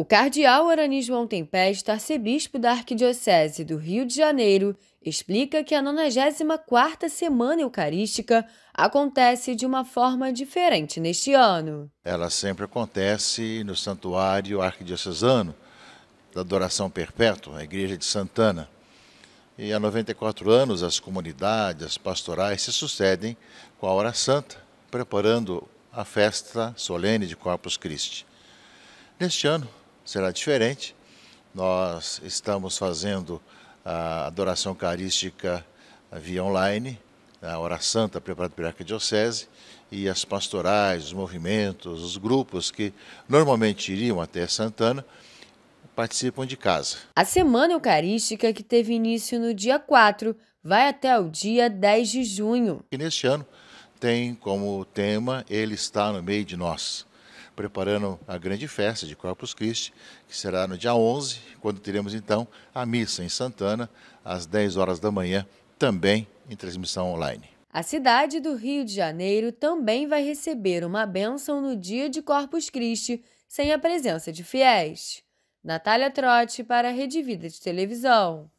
O cardeal Aranjo Montempesta, arcebispo da Arquidiocese do Rio de Janeiro, explica que a 94ª Semana Eucarística acontece de uma forma diferente neste ano. Ela sempre acontece no Santuário Arquidiocesano da Adoração Perpétua, a Igreja de Santana. E há 94 anos as comunidades, as pastorais se sucedem com a Hora Santa, preparando a festa solene de Corpus Christi. Neste ano, será diferente. Nós estamos fazendo a adoração carística via online, a Hora Santa preparada pela Arquidiocese, e as pastorais, os movimentos, os grupos que normalmente iriam até Santana, participam de casa. A Semana Eucarística, que teve início no dia 4, vai até o dia 10 de junho. E neste ano tem como tema Ele está no meio de nós preparando a grande festa de Corpus Christi, que será no dia 11, quando teremos então a missa em Santana, às 10 horas da manhã, também em transmissão online. A cidade do Rio de Janeiro também vai receber uma bênção no dia de Corpus Christi, sem a presença de fiéis. Natália Trotti para a Rede Vida de Televisão.